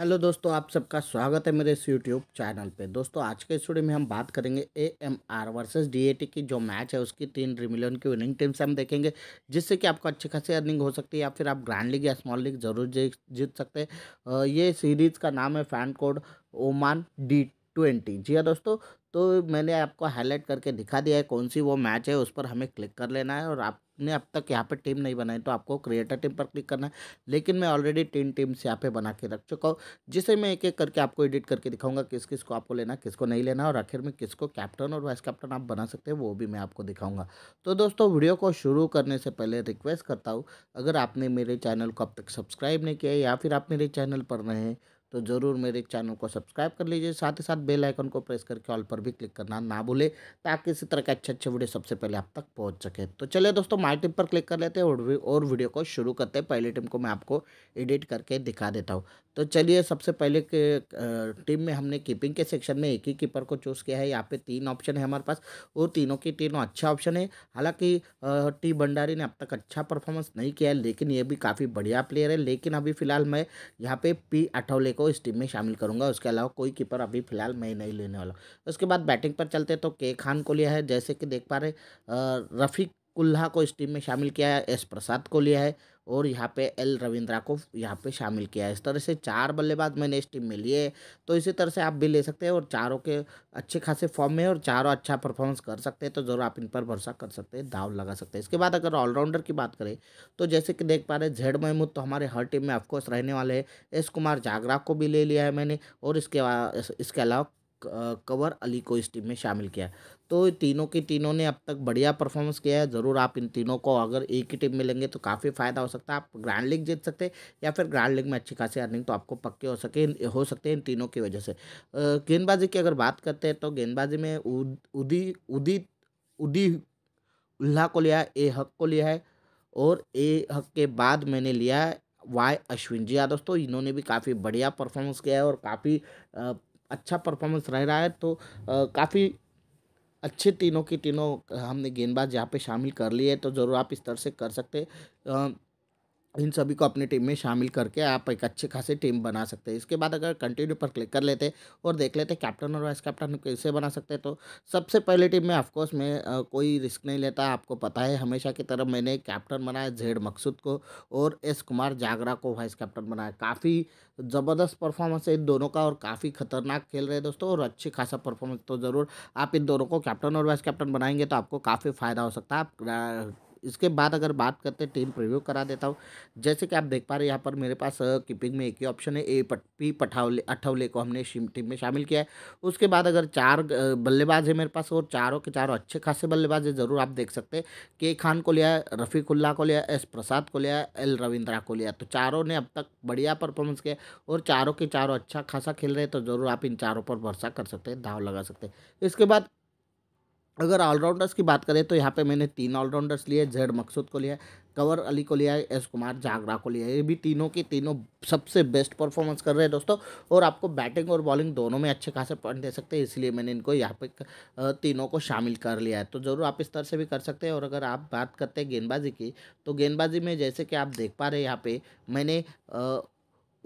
hello दोस्तों आप सबका स्वागत है मेरे इस यूट्यूब चैनल पे दोस्तों आज के स्टूडियो में हम बात करेंगे A M R versus D A T की जो मैच है उसकी तीन रिमिलियन की विनिंग टीम्स हम देखेंगे जिससे कि आपको अच्छी खासी अर्निंग हो सकती है या फिर आप ग्रैंड लीग या स्मॉल लीग जरूर जीत सकते हैं ये सीरीज़ का नाम है fan code Oman D twenty जी हाँ दोस्तों तो मैंने आपको हाईलाइट करके दिखा दिया है कौन सी वो मैच है उस पर हमें क्लिक कर लेना है और आप ने अब तक यहाँ पे टीम नहीं बनाई तो आपको क्रिएटर टीम पर क्लिक करना है लेकिन मैं ऑलरेडी तीन टीम्स यहाँ पे बना के रख चुका हूँ जिसे मैं एक एक करके आपको एडिट करके दिखाऊंगा किस किस को आपको लेना किसको नहीं लेना और आखिर में किसको कैप्टन और वाइस कैप्टन आप बना सकते हैं वो भी मैं आपको दिखाऊंगा तो दोस्तों वीडियो को शुरू करने से पहले रिक्वेस्ट करता हूँ अगर आपने मेरे चैनल को अब तक सब्सक्राइब नहीं किया या फिर आप मेरे चैनल पर रहें तो ज़रूर मेरे चैनल को सब्सक्राइब कर लीजिए साथ ही साथ बेल आइकन को प्रेस करके ऑल पर भी क्लिक करना ना भूले ताकि इसी तरह के अच्छे अच्छे वीडियो सबसे पहले आप तक पहुँच सके तो चलिए दोस्तों माई टीम पर क्लिक कर लेते हैं और और वीडियो को शुरू करते हैं पहली टीम को मैं आपको एडिट करके दिखा देता हूँ तो चलिए सबसे पहले टीम में हमने कीपिंग के सेक्शन में एक ही कीपर को चूज़ किया है यहाँ पे तीन ऑप्शन है हमारे पास वो तीनों की तीनों अच्छा ऑप्शन है हालांकि टी भंडारी ने अब तक अच्छा परफॉर्मेंस नहीं किया है लेकिन ये भी काफ़ी बढ़िया प्लेयर है लेकिन अभी फ़िलहाल मैं यहाँ पे पी अठौले को इस टीम में शामिल करूंगा उसके अलावा कोई कीपर अभी फिलहाल मैं नहीं लेने वाला उसके बाद बैटिंग पर चलते तो के खान को लिया है जैसे कि देख पा रहे रफ़ीक कुल्हा को इस टीम में शामिल किया है एस प्रसाद को लिया है और यहाँ पे एल रविंद्रा को यहाँ पे शामिल किया है इस तरह से चार बल्लेबाज मैंने इस टीम में लिए तो इसी तरह से आप भी ले सकते हैं और चारों के अच्छे खासे फॉर्म में और चारों अच्छा परफॉर्मेंस कर सकते हैं तो ज़रूर आप इन पर भरोसा कर सकते हैं दाव लगा सकते हैं इसके बाद अगर ऑलराउंडर की बात करें तो जैसे कि देख पा रहे जेड महमूद तो हमारे हर टीम में ऑफकोर्स रहने वाले हैं एस कुमार जागरा को भी ले लिया है मैंने और इसके इसके अलावा कंवर अली को इस टीम में शामिल किया तो तीनों के तीनों ने अब तक बढ़िया परफॉर्मेंस किया है ज़रूर आप इन तीनों को अगर एक ही टीम में लेंगे तो काफ़ी फ़ायदा हो सकता है आप ग्रैंड लीग जीत सकते हैं या फिर ग्रैंड लीग में अच्छी खासी अर्निंग तो आपको पक्के हो सके हो सकते हैं इन तीनों की वजह से गेंदबाजी की अगर बात करते हैं तो गेंदबाजी में उदी उदी उदी उल्ला को लिया है ए हक को लिया है और ए हक के बाद मैंने लिया है वाई अश्विन जी यादव दोस्तों इन्होंने भी काफ़ी बढ़िया परफॉर्मेंस किया है और काफ़ी अच्छा परफॉर्मेंस रह रहा है तो काफ़ी अच्छे तीनों की तीनों हमने गेंदबाज यहाँ पे शामिल कर लिए है तो ज़रूर आप इस तरह से कर सकते इन सभी को अपनी टीम में शामिल करके आप एक अच्छी खासी टीम बना सकते हैं इसके बाद अगर कंटिन्यू पर क्लिक कर लेते और देख लेते कैप्टन और वाइस कैप्टन कैसे बना सकते हैं तो सबसे पहले टीम में ऑफकोर्स मैं कोई रिस्क नहीं लेता आपको पता है हमेशा की तरह मैंने कैप्टन बनाया जेड मकसूद को और एस कुमार जागरा को वाइस कैप्टन बनाया काफ़ी ज़बरदस्त परफॉर्मेंस है इन दोनों का और काफ़ी खतरनाक खेल रहे दोस्तों और अच्छी खासा परफॉर्मेंस तो ज़रूर आप इन दोनों को कैप्टन और वाइस कैप्टन बनाएंगे तो आपको काफ़ी फ़ायदा हो सकता है आप इसके बाद अगर बात करते हैं टीम प्रिव्यू करा देता हूँ जैसे कि आप देख पा रहे यहाँ पर मेरे पास कीपिंग में एक ही ऑप्शन है ए पट पी पठावले अठावले को हमने टीम में शामिल किया है उसके बाद अगर चार बल्लेबाज है मेरे पास और चारों के चारों अच्छे खासे बल्लेबाज है ज़रूर आप देख सकते हैं के खान को लिया रफी रफ़ीकुल्ला को लिया एस प्रसाद को लिया एल रविंद्रा को लिया तो चारों ने अब तक बढ़िया परफॉर्मेंस किया और चारों के चारों अच्छा खासा खेल रहे तो ज़रूर आप इन चारों पर भरोसा कर सकते हैं दाव लगा सकते हैं इसके बाद अगर ऑलराउंडर्स की बात करें तो यहाँ पे मैंने तीन ऑलराउंडर्स लिए जेड मकसूद को लिया कंवर अली को लिया एस कुमार जागरा को लिया ये भी तीनों के तीनों सबसे बेस्ट परफॉर्मेंस कर रहे हैं दोस्तों और आपको बैटिंग और बॉलिंग दोनों में अच्छे खासे पॉइंट दे सकते हैं इसलिए मैंने इनको यहाँ पे तीनों को शामिल कर लिया है तो ज़रूर आप इस तरह से भी कर सकते हैं और अगर आप बात करते हैं गेंदबाजी की तो गेंदबाजी में जैसे कि आप देख पा रहे हैं यहाँ पर मैंने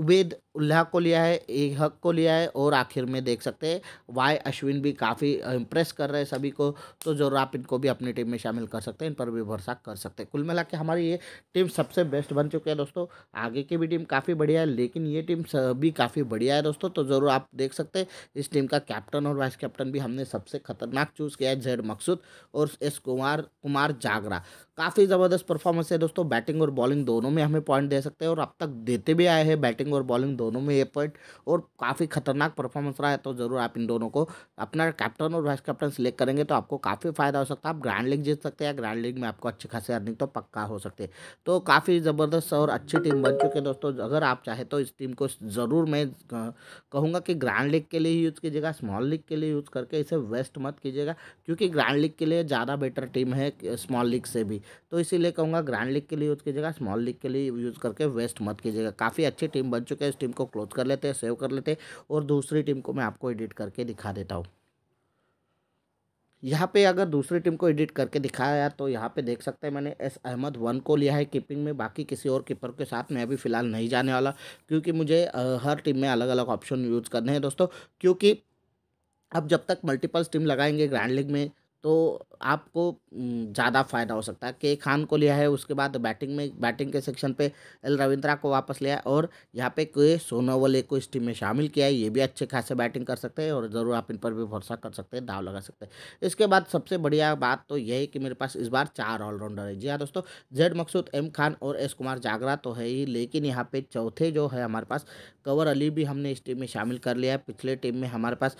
उबेद उल्लाह को लिया है एक हक को लिया है और आखिर में देख सकते हैं वाई अश्विन भी काफ़ी इम्प्रेस कर रहे हैं सभी को तो जरूर आप इनको भी अपनी टीम में शामिल कर सकते हैं इन पर भी भरोसा कर सकते हैं कुल मिला के हमारी ये टीम सबसे बेस्ट बन चुकी है दोस्तों आगे की भी टीम काफ़ी बढ़िया है लेकिन ये टीम भी काफ़ी बढ़िया है दोस्तों तो ज़रूर आप देख सकते हैं इस टीम का कैप्टन और वाइस कैप्टन भी हमने सबसे खतरनाक चूज़ किया है जेड मकसूद और एस कुमार कुमार जागरा काफ़ी ज़बरदस्त परफॉर्मेंस है दोस्तों बैटिंग और बॉलिंग दोनों में हमें पॉइंट दे सकते हैं और अब तक देते भी आए हैं बैटिंग और बॉलिंग दोनों में एक पॉइंट और काफ़ी खतरनाक परफॉर्मेंस रहा है तो ज़रूर आप इन दोनों को अपना कैप्टन और वाइस कैप्टन सेलेक्ट करेंगे तो आपको काफ़ी फायदा हो सकता है आप ग्रैंड लीग जीत सकते हैं या ग्रैंड लीग में आपको अच्छी खासी अर्निंग तो पक्का हो सकती है तो काफ़ी ज़बरदस्त और अच्छी टीम बन चुकी है दोस्तों अगर आप चाहे तो इस टीम को ज़रूर मैं कहूँगा कि ग्रैंड लीग के लिए ही यूज़ कीजिएगा स्मॉल लीग के लिए यूज़ करके इसे वेस्ट मत कीजिएगा क्योंकि ग्रैंड लीग के लिए ज़्यादा बेटर टीम है स्मॉल लीग से भी तो इसीलिए कहूँगा ग्रैंड लीग के लिए यूज़ कीजिएगा स्मॉल लीग के लिए यूज़ करके वेस्ट मत कीजिएगा काफ़ी अच्छी टीम बन चुकी है इस टीम को क्लोज कर लेते हैं सेव कर लेते हैं और दूसरी टीम को मैं आपको एडिट करके दिखा देता हूँ यहाँ पे अगर दूसरी टीम को एडिट करके दिखाया तो यहाँ पे देख सकते हैं मैंने एस अहमद वन को लिया है कीपिंग में बाकी किसी और कीपर के साथ मैं अभी फ़िलहाल नहीं जाने वाला क्योंकि मुझे हर टीम में अलग अलग ऑप्शन यूज़ करने हैं दोस्तों क्योंकि अब जब तक मल्टीपल्स टीम लगाएंगे ग्रैंड लीग में तो आपको ज़्यादा फ़ायदा हो सकता है के खान को लिया है उसके बाद बैटिंग में बैटिंग के सेक्शन पे एल रविंद्रा को वापस लिया और यहाँ पे के सोनोवले को इस टीम में शामिल किया है ये भी अच्छे खासे बैटिंग कर सकते हैं और ज़रूर आप इन पर भी भरोसा कर सकते हैं दाव लगा सकते हैं इसके बाद सबसे बढ़िया बात तो यही कि मेरे पास इस बार चार ऑलराउंडर है जी हाँ दोस्तों जेड मकसूद एम खान और एस कुमार जागरा तो है ही लेकिन यहाँ पर चौथे जो है हमारे पास कंवर अली भी हमने इस टीम में शामिल कर लिया है पिछले टीम में हमारे पास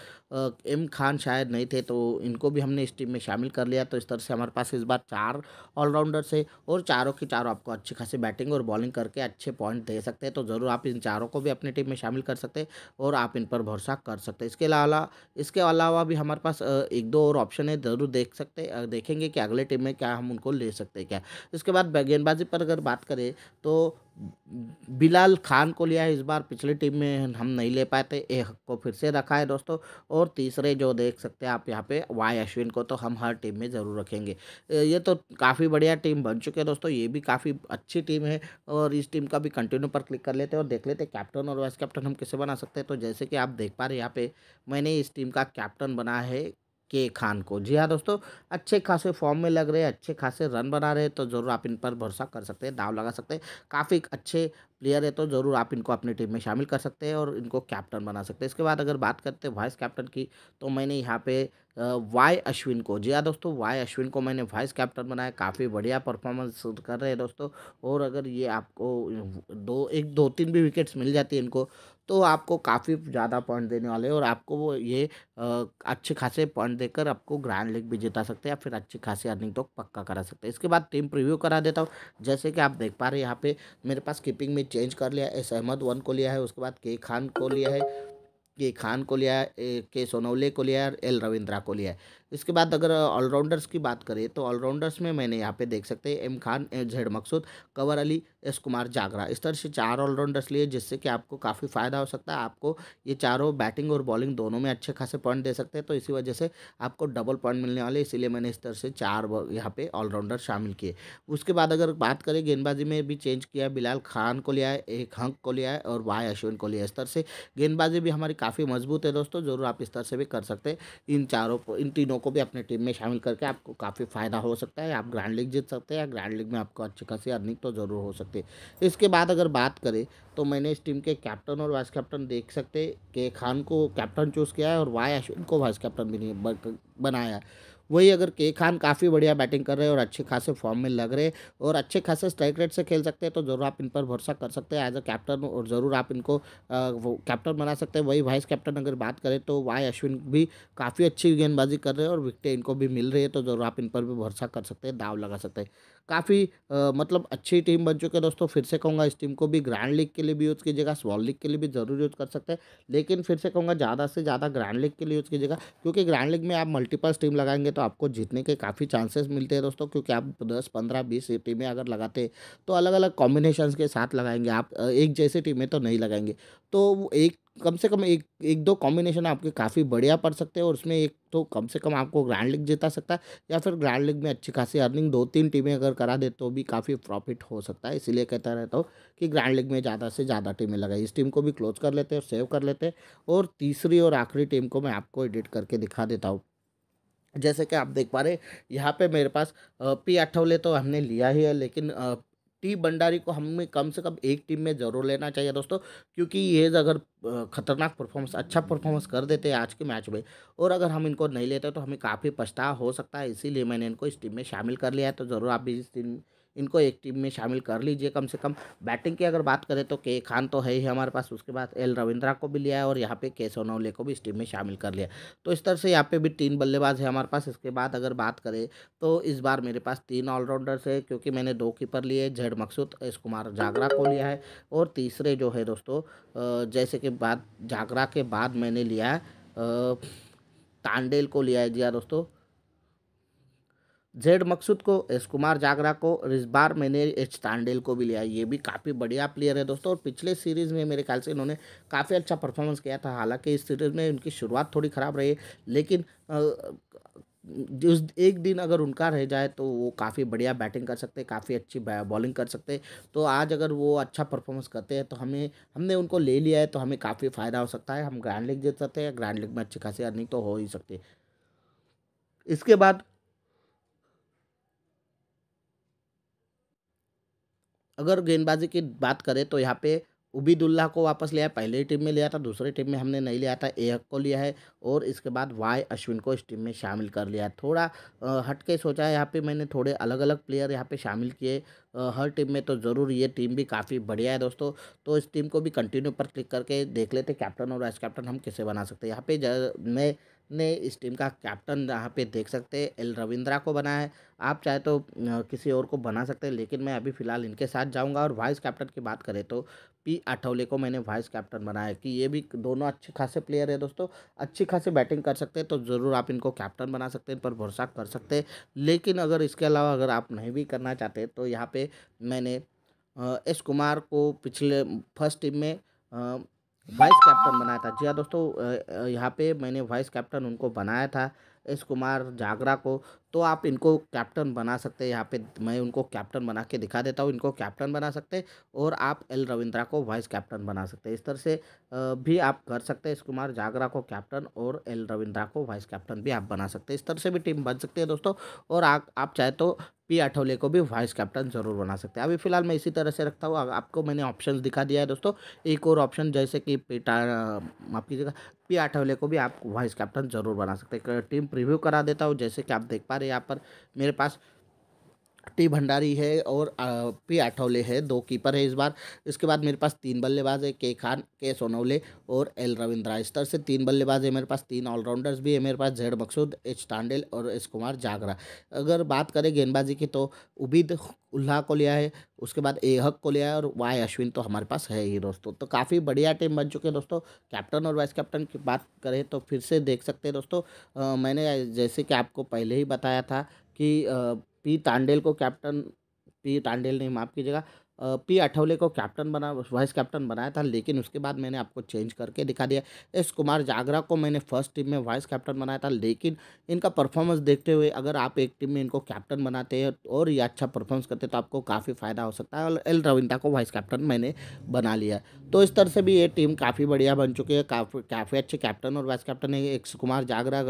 एम खान शायद नहीं थे तो इनको भी हमने इस टीम में शामिल कर लिया तो इस तरह से हमारे पास इस बार चार ऑलराउंडर्स है और चारों की चारों आपको अच्छी खासी बैटिंग और बॉलिंग करके अच्छे पॉइंट दे सकते हैं तो ज़रूर आप इन चारों को भी अपनी टीम में शामिल कर सकते हैं और आप इन पर भरोसा कर सकते हैं इसके अलावा इसके अलावा भी हमारे पास एक दो और ऑप्शन है ज़रूर देख सकते देखेंगे कि अगले टीम में क्या हम उनको ले सकते हैं क्या इसके बाद गेंदबाजी पर अगर बात करें तो बिलाल खान को लिया है इस बार पिछली टीम में हम नहीं ले पाए थे ए हक को फिर से रखा है दोस्तों और तीसरे जो देख सकते हैं आप यहाँ पे वाई अश्विन को तो हम हर टीम में ज़रूर रखेंगे ये तो काफ़ी बढ़िया टीम बन चुके हैं दोस्तों ये भी काफ़ी अच्छी टीम है और इस टीम का भी कंटिन्यू पर क्लिक कर लेते हैं और देख लेते कैप्टन और वाइस कैप्टन हम कैसे बना सकते हैं तो जैसे कि आप देख पा रहे यहाँ पर मैंने इस टीम का कैप्टन बना है के खान को जी हाँ दोस्तों अच्छे खासे फॉर्म में लग रहे हैं अच्छे खासे रन बना रहे हैं तो ज़रूर आप इन पर भरोसा कर सकते हैं दाव लगा सकते हैं काफ़ी अच्छे प्लेयर है तो ज़रूर आप इनको अपनी टीम में शामिल कर सकते हैं और इनको कैप्टन बना सकते हैं इसके बाद अगर बात करते हैं वाइस कैप्टन की तो मैंने यहाँ पे वाई अश्विन को जी हाँ दोस्तों वाई अश्विन को मैंने वाइस कैप्टन बनाया काफ़ी बढ़िया परफॉर्मेंस कर रहे हैं दोस्तों और अगर ये आपको दो एक दो तीन भी विकेट्स मिल जाती है इनको तो आपको काफ़ी ज़्यादा पॉइंट देने वाले हैं और आपको वो ये अच्छे खासे पॉइंट देकर आपको ग्रैंड लीग भी जिता सकते हैं या फिर अच्छी खासी अर्निंग तो पक्का करा सकते हैं इसके बाद टीम प्रीव्यू करा देता हूँ जैसे कि आप देख पा रहे हैं यहाँ पे मेरे पास कीपिंग में चेंज कर लिया एस अहमद वन को लिया है उसके बाद के खान को लिया है के खान को लिया है के सोनौले को लिया है एल रविंद्रा को लिया है इसके बाद अगर ऑलराउंडर्स की बात करें तो ऑलराउंडर्स में मैंने यहाँ पे देख सकते हैं M Khan Z Maqsood Kanwar Ali S Kumar Jagra इस तरह से चार ऑलराउंडर्स लिए जिससे कि आपको काफ़ी फ़ायदा हो सकता है आपको ये चारों बैटिंग और बॉलिंग दोनों में अच्छे खासे पॉइंट दे सकते हैं तो इसी वजह से आपको डबल पॉइंट मिलने वाले इसीलिए मैंने इस तरह से चार यहाँ पर ऑलराउंडर शामिल किए उसके बाद अगर बात करें गेंदबाजी में भी चेंज किया बिलाल खान को लिया है एक हंक को लिया है और वाई अश्विन को लिया इस तरह से गेंदबाजी भी हमारी काफ़ी मजबूत है दोस्तों ज़रूर आप इस तरह से भी कर सकते हैं इन चारों इन तीनों खिलाड़ियों को भी अपने टीम में शामिल करके आपको काफ़ी फ़ायदा हो सकता है आप ग्रैंड लीग जीत सकते हैं या ग्रैंड लीग में आपको अच्छी खासी अर्निंग तो ज़रूर हो सकती है इसके बाद अगर बात करें तो मैंने इस टीम के कैप्टन और वाइस कैप्टन देख सकते के खान को कैप्टन चूज़ किया है और वाई अश्विन को वाइस कैप्टन भी नहीं बनाया है वही अगर के खान काफ़ी बढ़िया बैटिंग कर रहे हैं और अच्छे खासे फॉर्म में लग रहे हैं और अच्छे खासे स्ट्राइक रेट से खेल सकते हैं तो ज़रूर आप इन पर भरोसा कर सकते हैं एज अ कैप्टन और ज़रूर आप इनको कैप्टन बना सकते हैं वही वाइस कैप्टन अगर बात करें तो वाई अश्विन भी काफ़ी अच्छी गेंदबाजी कर रहे हैं और विकटें इनको भी मिल रही है तो ज़रूर आप इन पर भी भरोसा कर सकते हैं दाव लगा सकते हैं काफ़ी मतलब अच्छी टीम बन चुकी है दोस्तों फिर से कहूँगा इस टीम को भी ग्रैंड लीग के लिए भी यूज़ कीजिएगा स्मॉल लीग के लिए भी ज़रूर यूज़ कर सकते हैं लेकिन फिर से कहूँगा ज़्यादा से ज़्यादा ग्रैंड लीग के लिए यूज़ कीजिएगा क्योंकि ग्रैंड लीग में आप मल्टीपल टीम लगाएंगे तो आपको जीतने के काफ़ी चांसेस मिलते हैं दोस्तों क्योंकि आप दस पंद्रह बीस टीमें अगर लगाते तो अलग अलग कॉम्बिनेशन के साथ लगाएंगे आप एक जैसे टीमें तो नहीं लगाएंगे तो एक कम से कम एक एक दो कॉम्बिनेशन आपके काफ़ी बढ़िया पड़ सकते हैं और उसमें एक तो कम से कम आपको ग्रैंड लीग जिता सकता है या फिर ग्रैंड लीग में अच्छी खासी अर्निंग दो तीन टीमें अगर करा दे तो भी काफ़ी प्रॉफिट हो सकता है इसीलिए कहता रहता हूँ कि ग्रैंड लीग में ज़्यादा से ज़्यादा टीमें लगाई इस टीम को भी क्लोज कर लेते हैं और सेव कर लेते हैं और तीसरी और आखिरी टीम को मैं आपको एडिट करके दिखा देता हूँ जैसे कि आप देख पा रहे यहाँ पे मेरे पास पी अट्ठावले तो हमने लिया ही है लेकिन टी भंडारी को हमें कम से कम एक टीम में ज़रूर लेना चाहिए दोस्तों क्योंकि ये अगर खतरनाक परफॉर्मेंस अच्छा परफॉर्मेंस कर देते हैं आज के मैच में और अगर हम इनको नहीं लेते तो हमें काफ़ी पछताव हो सकता है इसीलिए मैंने इनको इस टीम में शामिल कर लिया है तो ज़रूर आप भी इस टीम इनको एक टीम में शामिल कर लीजिए कम से कम बैटिंग की अगर बात करें तो के खान तो है ही हमारे पास उसके बाद एल रविंद्रा को भी लिया है और यहाँ पे के सोनौले को भी इस टीम में शामिल कर लिया तो इस तरह से यहाँ पे भी तीन बल्लेबाज है हमारे पास इसके बाद अगर बात करें तो इस बार मेरे पास तीन ऑलराउंडर्स है क्योंकि मैंने दो कीपर लिए जेड मकसूद एस कुमार जागरा को लिया है और तीसरे जो है दोस्तों जैसे कि बाद जागरा के बाद मैंने लिया तांडेल को लिया है जी हाँ दोस्तों जेड मकसूद को एस कुमार जागरा को इस बार मैंने एच तांडेल को भी लिया ये भी काफ़ी बढ़िया प्लेयर है दोस्तों और पिछले सीरीज़ में मेरे ख्याल से इन्होंने काफ़ी अच्छा परफॉर्मेंस किया था हालांकि इस सीरीज़ में उनकी शुरुआत थोड़ी ख़राब रही लेकिन उस एक दिन अगर उनका रह जाए तो वो काफ़ी बढ़िया बैटिंग कर सकते काफ़ी अच्छी बॉलिंग कर सकते तो आज अगर वो अच्छा परफॉर्मेंस करते हैं तो हमें हमने उनको ले लिया है तो हमें काफ़ी फ़ायदा हो सकता है हम ग्रैंड लीग जीत सकते हैं ग्रैंड लीग में अच्छी खासी अर्निंग तो हो ही सकती है इसके बाद अगर गेंदबाजी की बात करें तो यहाँ पे उबीदुल्ला को वापस लिया है पहले टीम में लिया था दूसरी टीम में हमने नहीं लिया था ए को लिया है और इसके बाद वाई अश्विन को इस टीम में शामिल कर लिया है थोड़ा हट के सोचा है यहाँ पे मैंने थोड़े अलग अलग प्लेयर यहाँ पे शामिल किए हर टीम में तो ज़रूर ये टीम भी काफ़ी बढ़िया है दोस्तों तो इस टीम को भी कंटिन्यू पर क्लिक करके देख लेते कैप्टन और वाइस कैप्टन हम किसे बना सकते हैं यहाँ पे मैं ने इस टीम का कैप्टन यहाँ पे देख सकते हैं एल रविंद्रा को बनाया है आप चाहे तो किसी और को बना सकते हैं लेकिन मैं अभी फ़िलहाल इनके साथ जाऊंगा और वाइस कैप्टन की बात करें तो पी आठवले को मैंने वाइस कैप्टन बनाया है कि ये भी दोनों अच्छे खासे प्लेयर है दोस्तों अच्छी खासी बैटिंग कर सकते हैं तो ज़रूर आप इनको कैप्टन बना सकते हैं इन पर भरोसा कर सकते हैं लेकिन अगर इसके अलावा अगर आप नहीं भी करना चाहते तो यहाँ पर मैंने एस कुमार को पिछले फर्स्ट टीम में वाइस कैप्टन बनाया था जी हाँ दोस्तों यहाँ पे मैंने वाइस कैप्टन उनको बनाया था एस कुमार जागरा को तो आप इनको कैप्टन बना सकते हैं यहाँ पे मैं उनको कैप्टन बना के दिखा देता हूँ इनको कैप्टन बना सकते और आप एल रविंद्रा को वाइस कैप्टन बना सकते हैं इस तरह से भी आप कर सकते हैं एस कुमार जागरा को कैप्टन और एल रविंद्रा को वाइस कैप्टन भी आप बना सकते हैं इस तरह से भी टीम बन सकती है दोस्तों और आ, आप चाहे तो पी आठवले को भी वाइस कैप्टन ज़रूर बना सकते हैं अभी फिलहाल मैं इसी तरह से रखता हूँ आपको मैंने ऑप्शन दिखा दिया है दोस्तों एक और ऑप्शन जैसे कि पीटा माफ कीजिएगा पी आठवले को भी आप वाइस कैप्टन ज़रूर बना सकते हैं टीम प्रीव्यू करा देता हूँ जैसे कि आप देख पा रहे हैं यहाँ पर मेरे पास टी भंडारी है और पी आठौले है दो कीपर है इस बार इसके बाद मेरे पास तीन बल्लेबाज है के खान के सोनौले और एल रविंद्रा इस तरह से तीन बल्लेबाज है मेरे पास तीन ऑलराउंडर्स भी है मेरे पास जेड मकसूद एच टांडेल और एस कुमार जागरा अगर बात करें गेंदबाजी की तो उबीद उल्लाह को लिया है उसके बाद एहक को लिया है और वाई अश्विन तो हमारे पास है ही दोस्तों तो काफ़ी बढ़िया टीम बन चुके हैं दोस्तों कैप्टन और वाइस कैप्टन की बात करें तो फिर से देख सकते हैं दोस्तों आ, मैंने जैसे कि आपको पहले ही बताया था कि आ, पी तांडेल को कैप्टन पी तांडेल नहीं माफ़ कीजिएगा पी आठवले को कैप्टन बना वाइस कैप्टन बनाया था लेकिन उसके बाद मैंने आपको चेंज करके दिखा दिया एस कुमार जागरा को मैंने फर्स्ट टीम में वाइस कैप्टन बनाया था लेकिन इनका परफॉर्मेंस देखते हुए अगर आप एक टीम में इनको कैप्टन बनाते हैं और ये अच्छा परफॉर्मेंस करते तो आपको काफ़ी फ़ायदा हो सकता है और एल रविंदा को वाइस कैप्टन मैंने बना लिया तो इस तरह से भी ये टीम काफ़ी बढ़िया बन चुकी है काफ़ी काफ़ी अच्छे कैप्टन और वाइस कैप्टन है एक्स कुमार जागरा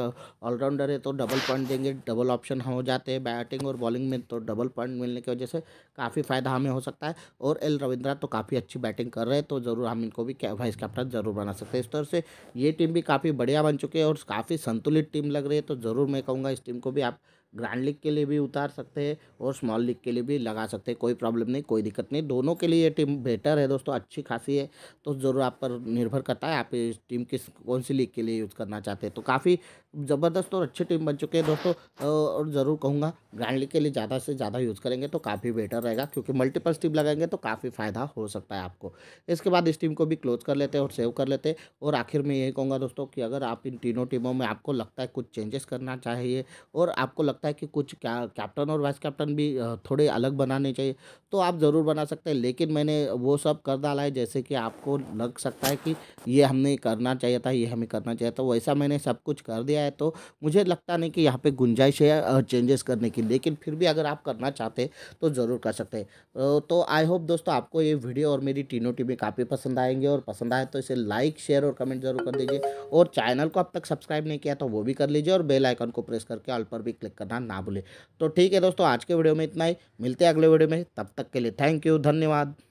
ऑलराउंडर है तो डबल पॉइंट देंगे डबल ऑप्शन हो जाते हैं बैटिंग और बॉलिंग में तो डबल पॉइंट मिलने की वजह से काफ़ी फ़ायदा हमें हो सकता है और एल रविंद्रा तो काफ़ी अच्छी बैटिंग कर रहे हैं तो ज़रूर हम इनको भी वाइस कैप्टन ज़रूर बना सकते हैं इस तरह से ये टीम भी काफ़ी बढ़िया बन चुकी है और काफ़ी संतुलित टीम लग रही है तो ज़रूर मैं कहूँगा इस टीम को भी आप ग्रैंड लीग के लिए भी उतार सकते हैं और स्मॉल लीग के लिए भी लगा सकते हैं कोई प्रॉब्लम नहीं कोई दिक्कत नहीं दोनों के लिए ये टीम बेटर है दोस्तों अच्छी खासी है तो ज़रूर आप पर निर्भर करता है आप इस टीम किस कौन सी लीग के लिए यूज़ करना चाहते हैं तो काफ़ी ज़बरदस्त और अच्छी टीम बन चुकी है दोस्तों और ज़रूर कहूँगा ग्रैंड लीग के लिए ज़्यादा से ज़्यादा यूज़ करेंगे तो काफ़ी बेटर रहेगा क्योंकि मल्टीपल टीम लगाएंगे तो काफ़ी फ़ायदा हो सकता है आपको इसके बाद इस टीम को भी क्लोज कर लेते हैं और सेव कर लेते हैं और आखिर में यही कहूँगा दोस्तों कि अगर आप इन तीनों टीमों में आपको लगता है कुछ चेंजेस करना चाहिए और आपको लगता है सकता है कि कुछ कैप्टन और वाइस कैप्टन भी थोड़े अलग बनाने चाहिए तो आप ज़रूर बना सकते हैं लेकिन मैंने वो सब कर डाला है जैसे कि आपको लग सकता है कि ये हमने करना चाहिए था ये हमें करना चाहिए था वैसा मैंने सब कुछ कर दिया है तो मुझे लगता नहीं कि यहाँ पर गुंजाइश है चेंजेस करने की लेकिन फिर भी अगर आप करना चाहते तो ज़रूर कर सकते हैं तो आई होप दोस्तों आपको ये वीडियो और मेरी टीनो टीवी काफ़ी पसंद आएंगे और पसंद आए तो इसे लाइक शेयर और कमेंट जरूर कर दीजिए और चैनल को अब तक सब्सक्राइब नहीं किया तो वो भी कर लीजिए और बेल आइकन को प्रेस करके ऑल पर भी क्लिक कर करना ना भूलें तो ठीक है दोस्तों आज के वीडियो में इतना ही मिलते हैं अगले वीडियो में तब तक के लिए थैंक यू धन्यवाद